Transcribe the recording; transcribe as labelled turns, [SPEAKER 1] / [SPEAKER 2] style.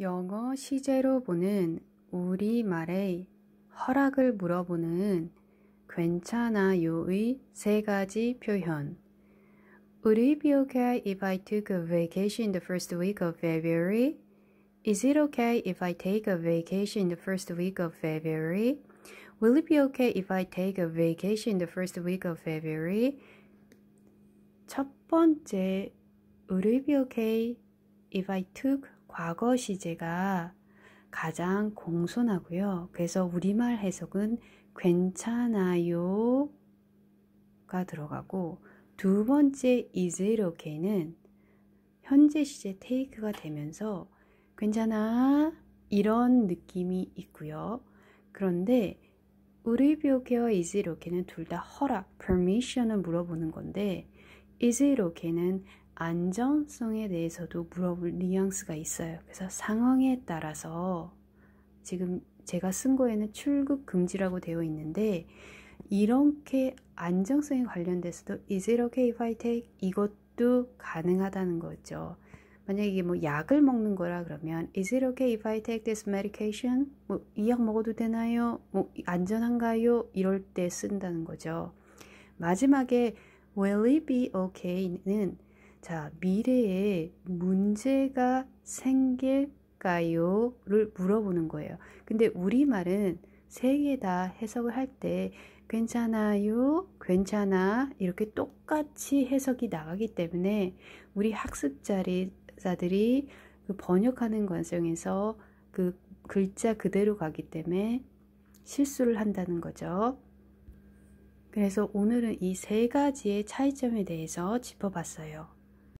[SPEAKER 1] 영어 시제로 보는 우리말의 허락을 물어보는 괜찮아요의 세 가지 표현. Would it be okay if I took a vacation the first week of February? Is it okay if I take a vacation the first week of February? Will it be okay if I take a vacation the first week of February? 첫 번째, Would it be okay if I took 과거 시제가 가장 공손하고요. 그래서 우리말 해석은 괜찮아요 가 들어가고 두 번째 is it okay는 현재 시제 take가 되면서 괜찮아 이런 느낌이 있고요. 그런데 우리 비오케와 is it okay는 둘 다 허락, permission을 물어보는 건데 is it okay는 안전성에 대해서도 물어볼 뉘앙스가 있어요. 그래서 상황에 따라서 지금 제가 쓴 거에는 출국 금지라고 되어 있는데 이렇게 안정성에 관련돼서도 is it okay if I take 이것도 가능하다는 거죠. 만약에 뭐 약을 먹는 거라 그러면 is it okay if I take this medication? 뭐 이 약 먹어도 되나요? 뭐 안전한가요? 이럴 때 쓴다는 거죠. 마지막에 will it be okay는 자, 미래에 문제가 생길까요? 를 물어보는 거예요. 근데 우리말은 세 개 다 해석을 할 때 괜찮아요, 괜찮아 이렇게 똑같이 해석이 나가기 때문에 우리 학습자들이 리그 번역하는 관성에서그 글자 그대로 가기 때문에 실수를 한다는 거죠. 그래서 오늘은 이 세 가지의 차이점에 대해서 짚어봤어요.